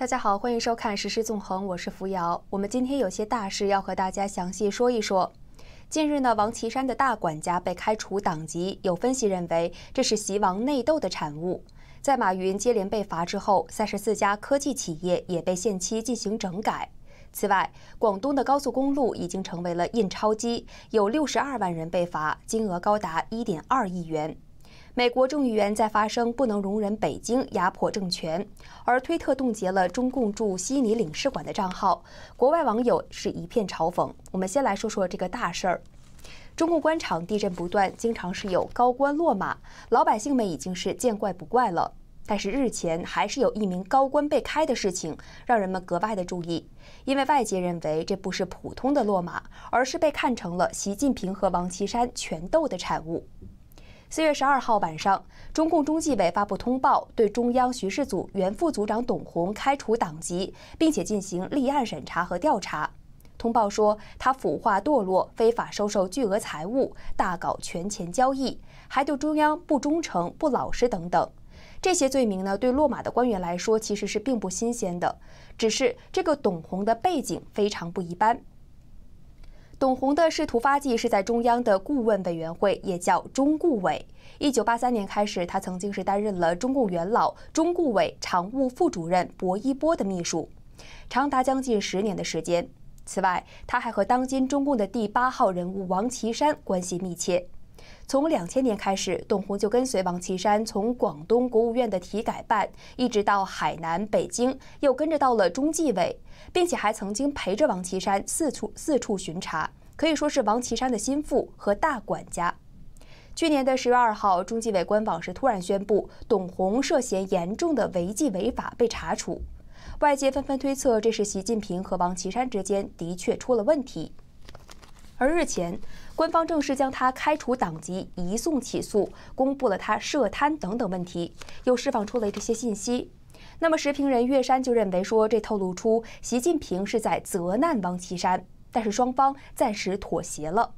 大家好，欢迎收看《时事纵横》，我是扶摇。我们今天有些大事要和大家详细说一说。近日呢，王岐山的大管家被开除党籍，有分析认为这是习王内斗的产物。在马云接连被罚之后，三十四家科技企业也被限期进行整改。此外，广东的高速公路已经成为了印钞机，有六十二万人被罚，金额高达一点二亿元。美国众议员在发声，不能容忍北京压迫政权，而推特冻结了中共驻悉尼领事馆的账号，国外网友是一片嘲讽。我们先来说说这个大事儿。中共官场地震不断，经常是有高官落马，老百姓们已经是见怪不怪了。但是日前还是有一名高官被开的事情，让人们格外的注意，因为外界认为这不是普通的落马，而是被看成了习近平和王岐山拳斗的产物。四月十二号晚上，中共中纪委发布通报，对中央巡视组原副组长董红开除党籍，并且进行立案审查和调查。通报说，他腐化堕落，非法收受巨额财物，大搞权钱交易，还对中央不忠诚、不老实等等。这些罪名呢，对落马的官员来说其实是并不新鲜的，只是这个董红的背景非常不一般。董洪的仕途发迹是在中央的顾问委员会，也叫中顾委。一九八三年开始，他曾经是担任了中共元老、中顾委常务副主任薄一波的秘书，长达将近十年的时间。此外，他还和当今中共的第八号人物王岐山关系密切。从两千年开始，董洪就跟随王岐山，从广东国务院的体改办，一直到海南、北京，又跟着到了中纪委，并且还曾经陪着王岐山四处四处巡查，可以说是王岐山的心腹和大管家。去年的十月二号，中纪委官网是突然宣布，董洪涉嫌严重的违纪违法被查处，外界纷纷推测，这是习近平和王岐山之间的确出了问题。而日前，官方正式将他开除党籍、移送起诉，公布了他涉贪等等问题，又释放出了这些信息。那么，时评人岳山就认为说，这透露出习近平是在责难王岐山，但是双方暂时妥协了。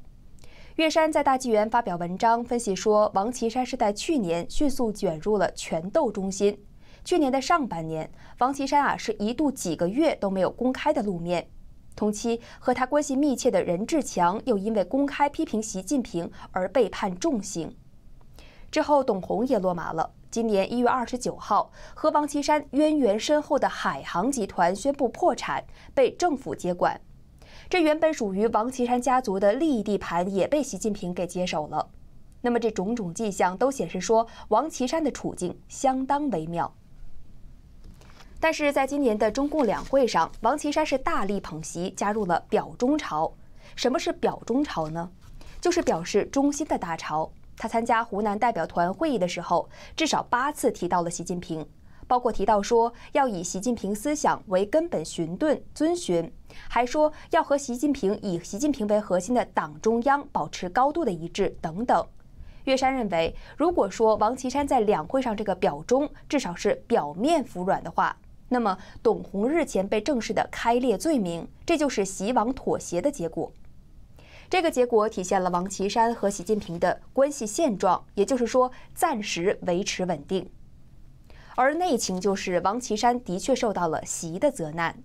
岳山在大纪元发表文章分析说，王岐山是在去年迅速卷入了权斗中心。去年的上半年，王岐山啊是一度几个月都没有公开的露面。同期和他关系密切的任志强又因为公开批评习近平而被判重刑。之后，董红也落马了。今年一月二十九号，和王岐山渊源深厚的海航集团宣布破产，被政府接管。这原本属于王岐山家族的利益地盘也被习近平给接手了。那么，这种种迹象都显示说，王岐山的处境相当微妙。但是在今年的中共两会上，王岐山是大力捧席，加入了表中潮。什么是表中潮呢？就是表示中心的大潮。他参加湖南代表团会议的时候，至少八次提到了习近平，包括提到说要以习近平思想为根本寻顿遵循，还说要和习近平以习近平为核心的党中央保持高度的一致等等。岳山认为，如果说王岐山在两会上这个表中至少是表面服软的话，那么，董宏日前被正式的开列罪名，这就是习王妥协的结果。这个结果体现了王岐山和习近平的关系现状，也就是说暂时维持稳定。而内情就是王岐山的确受到了习的责难，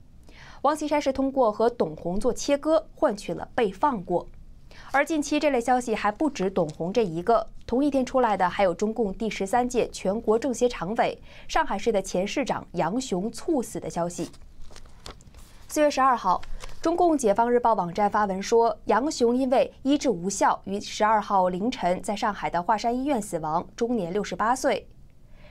王岐山是通过和董宏做切割，换取了被放过。而近期这类消息还不止董宏这一个。同一天出来的还有中共第十三届全国政协常委、上海市的前市长杨雄猝死的消息。四月十二号，中共解放日报网站发文说，杨雄因为医治无效，于十二号凌晨在上海的华山医院死亡，终年六十八岁。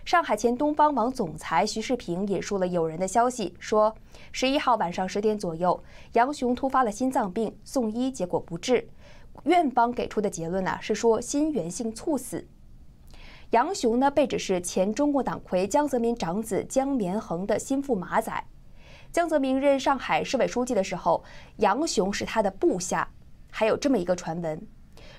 上海前东方网总裁徐世平引述了友人的消息，说十一号晚上十点左右，杨雄突发了心脏病，送医结果不治。院方给出的结论呢，是说心源性猝死。杨雄呢，被指是前中共党魁江泽民长子江绵恒的心腹马仔。江泽民任上海市委书记的时候，杨雄是他的部下。还有这么一个传闻，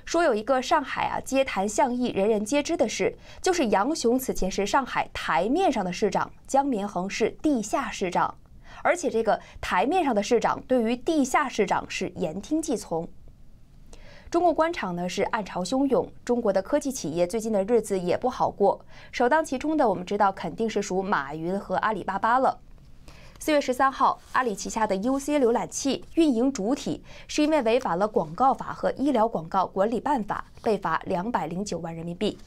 说有一个上海啊，街谈巷议人人皆知的事，就是杨雄此前是上海台面上的市长，江绵恒是地下市长，而且这个台面上的市长对于地下市长是言听计从。中国官场呢是暗潮汹涌，中国的科技企业最近的日子也不好过。首当其冲的，我们知道肯定是属马云和阿里巴巴了。四月十三号，阿里旗下的 UC 浏览器运营主体是因为违反了广告法和医疗广告管理办法，被罚两百零九万人民币。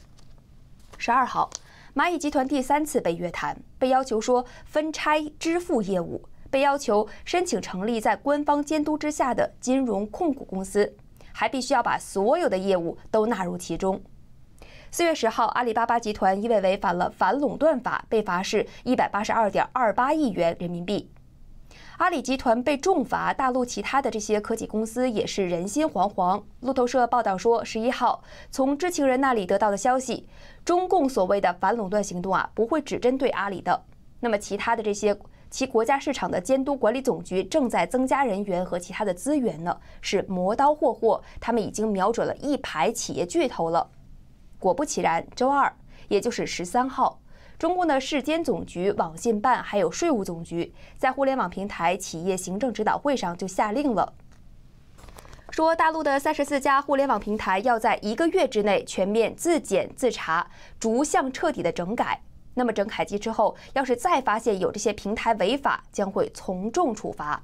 十二号，蚂蚁集团第三次被约谈，被要求说分拆支付业务，被要求申请成立在官方监督之下的金融控股公司。还必须要把所有的业务都纳入其中。四月十号，阿里巴巴集团因为违反了反垄断法，被罚是一百八十二点二八亿元人民币。阿里集团被重罚，大陆其他的这些科技公司也是人心惶惶。路透社报道说，十一号从知情人那里得到的消息，中共所谓的反垄断行动啊，不会只针对阿里的，那么其他的这些。其国家市场的监督管理总局正在增加人员和其他的资源呢，是磨刀霍霍，他们已经瞄准了一排企业巨头了。果不其然，周二，也就是十三号，中共的市监总局、网信办还有税务总局在互联网平台企业行政指导会上就下令了，说大陆的三十四家互联网平台要在一个月之内全面自检自查，逐项彻底的整改。那么整改期之后，要是再发现有这些平台违法，将会从重处罚。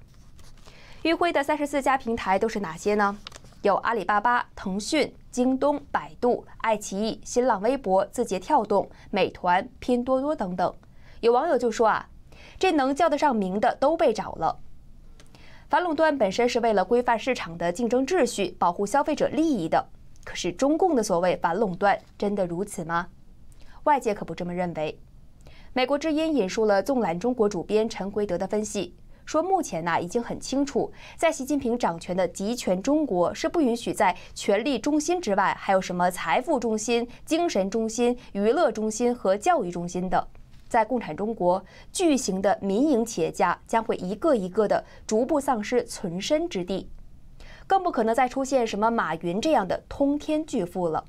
玉辉的三十四家平台都是哪些呢？有阿里巴巴、腾讯、京东、百度、爱奇艺、新浪微博、字节跳动、美团、拼多多等等。有网友就说啊，这能叫得上名的都被找了。反垄断本身是为了规范市场的竞争秩序，保护消费者利益的。可是中共的所谓反垄断，真的如此吗？外界可不这么认为。美国之音引述了《纵览中国》主编陈奎德的分析，说目前呢已经很清楚，在习近平掌权的集权中国是不允许在权力中心之外还有什么财富中心、精神中心、娱乐中心和教育中心的。在共产中国，巨型的民营企业家将会一个一个的逐步丧失存身之地，更不可能再出现什么马云这样的通天巨富了。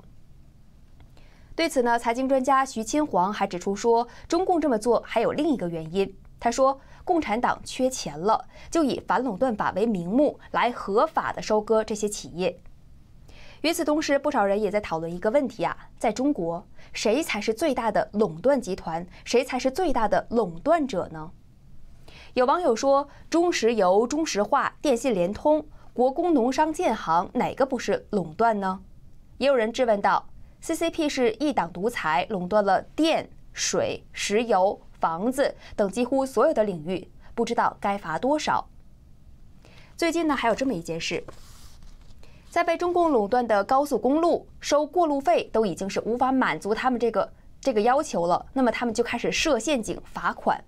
对此呢，财经专家徐清煌还指出说，中共这么做还有另一个原因。他说，共产党缺钱了，就以反垄断法为名目来合法的收割这些企业。与此同时，不少人也在讨论一个问题啊，在中国，谁才是最大的垄断集团，谁才是最大的垄断者呢？有网友说，中石油、中石化、电信、联通、国工、农商、建行，哪个不是垄断呢？也有人质问道。CCP 是一党独裁，垄断了电、水、石油、房子等几乎所有的领域，不知道该罚多少。最近呢，还有这么一件事，在被中共垄断的高速公路收过路费都已经是无法满足他们这个这个要求了，那么他们就开始设陷阱罚款，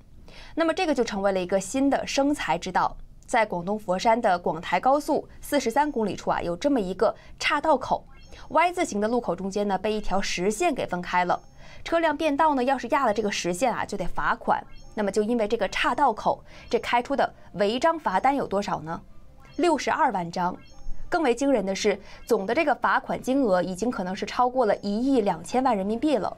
那么这个就成为了一个新的生财之道。在广东佛山的广台高速四十三公里处啊，有这么一个岔道口。Y 字形的路口中间呢，被一条实线给分开了。车辆变道呢，要是压了这个实线啊，就得罚款。那么，就因为这个岔道口，这开出的违章罚单有多少呢？六十二万张。更为惊人的是，总的这个罚款金额已经可能是超过了一亿两千万人民币了。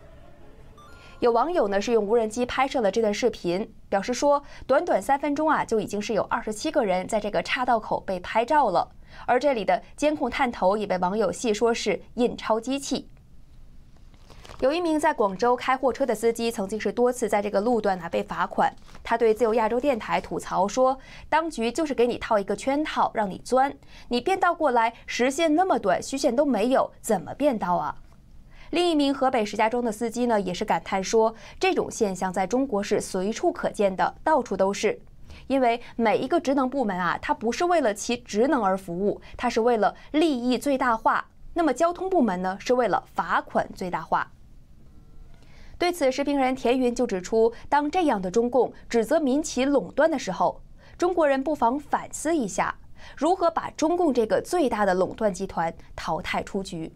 有网友呢是用无人机拍摄了这段视频，表示说，短短三分钟啊，就已经是有二十七个人在这个岔道口被拍照了。而这里的监控探头也被网友戏说是印钞机器。有一名在广州开货车的司机，曾经是多次在这个路段呢被罚款。他对自由亚洲电台吐槽说，当局就是给你套一个圈套，让你钻。你变道过来，实线那么短，虚线都没有，怎么变道啊？另一名河北石家庄的司机呢，也是感叹说：“这种现象在中国是随处可见的，到处都是。因为每一个职能部门啊，它不是为了其职能而服务，它是为了利益最大化。那么交通部门呢，是为了罚款最大化。”对此，视频人田云就指出：“当这样的中共指责民企垄断的时候，中国人不妨反思一下，如何把中共这个最大的垄断集团淘汰出局。”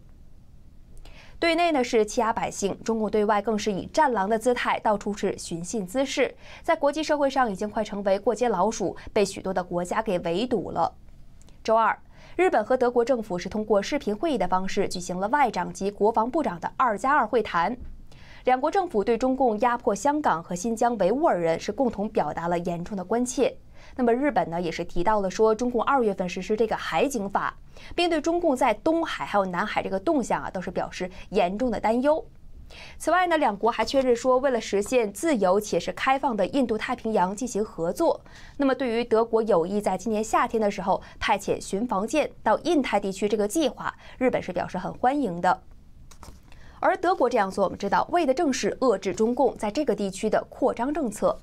对内呢是欺压百姓，中国对外更是以战狼的姿态到处是寻衅滋事，在国际社会上已经快成为过街老鼠，被许多的国家给围堵了。周二，日本和德国政府是通过视频会议的方式举行了外长及国防部长的二加二会谈，两国政府对中共压迫香港和新疆维吾尔人是共同表达了严重的关切。那么日本呢也是提到了说中共二月份实施这个海警法。并对中共在东海还有南海这个动向啊，都是表示严重的担忧。此外呢，两国还确认说，为了实现自由且是开放的印度太平洋进行合作。那么，对于德国有意在今年夏天的时候派遣巡防舰到印太地区这个计划，日本是表示很欢迎的。而德国这样做，我们知道，为的正是遏制中共在这个地区的扩张政策。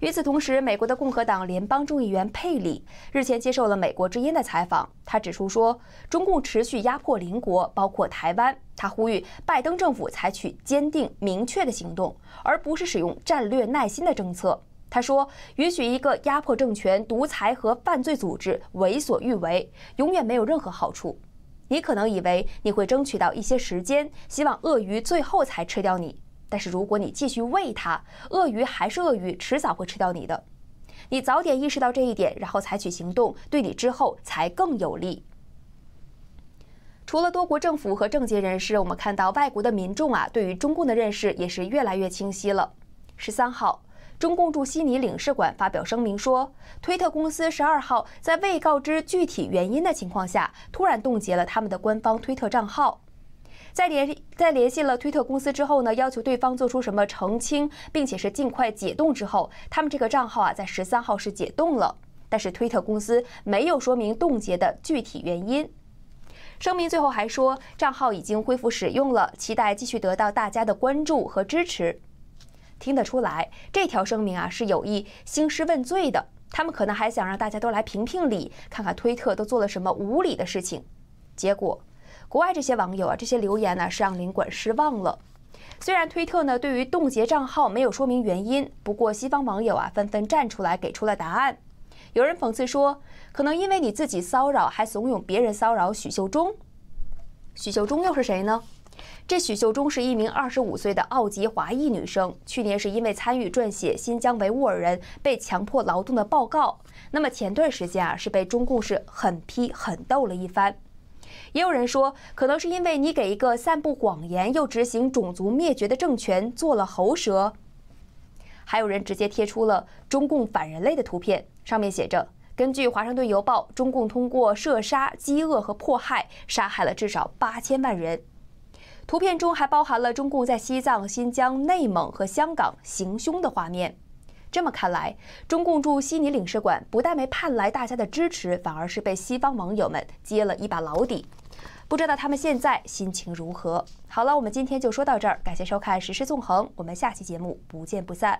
与此同时，美国的共和党联邦众议员佩里日前接受了美国之音的采访。他指出说，中共持续压迫邻国，包括台湾。他呼吁拜登政府采取坚定明确的行动，而不是使用战略耐心的政策。他说，允许一个压迫政权、独裁和犯罪组织为所欲为，永远没有任何好处。你可能以为你会争取到一些时间，希望鳄鱼最后才吃掉你。但是如果你继续喂它，鳄鱼还是鳄鱼，迟早会吃掉你的。你早点意识到这一点，然后采取行动，对你之后才更有利。除了多国政府和政界人士，我们看到外国的民众啊，对于中共的认识也是越来越清晰了。十三号，中共驻悉尼领事馆发表声明说，推特公司十二号在未告知具体原因的情况下，突然冻结了他们的官方推特账号。在联在联系了推特公司之后呢，要求对方做出什么澄清，并且是尽快解冻之后，他们这个账号啊在十三号是解冻了，但是推特公司没有说明冻结的具体原因。声明最后还说，账号已经恢复使用了，期待继续得到大家的关注和支持。听得出来，这条声明啊是有意兴师问罪的，他们可能还想让大家都来评评理，看看推特都做了什么无理的事情，结果。国外这些网友啊，这些留言呢是让领馆失望了。虽然推特呢对于冻结账号没有说明原因，不过西方网友啊纷纷站出来给出了答案。有人讽刺说，可能因为你自己骚扰，还怂恿别人骚扰许秀忠。许秀忠又是谁呢？这许秀忠是一名25岁的澳籍华裔女生，去年是因为参与撰写新疆维吾尔人被强迫劳动的报告，那么前段时间啊是被中共是狠批狠斗了一番。也有人说，可能是因为你给一个散布谎言又执行种族灭绝的政权做了喉舌。还有人直接贴出了中共反人类的图片，上面写着：“根据《华盛顿邮报》，中共通过射杀、饥饿和迫害杀害了至少八千万人。”图片中还包含了中共在西藏、新疆、内蒙和香港行凶的画面。这么看来，中共驻悉尼领事馆不但没盼来大家的支持，反而是被西方网友们揭了一把老底。不知道他们现在心情如何。好了，我们今天就说到这儿。感谢收看《时事纵横》，我们下期节目不见不散。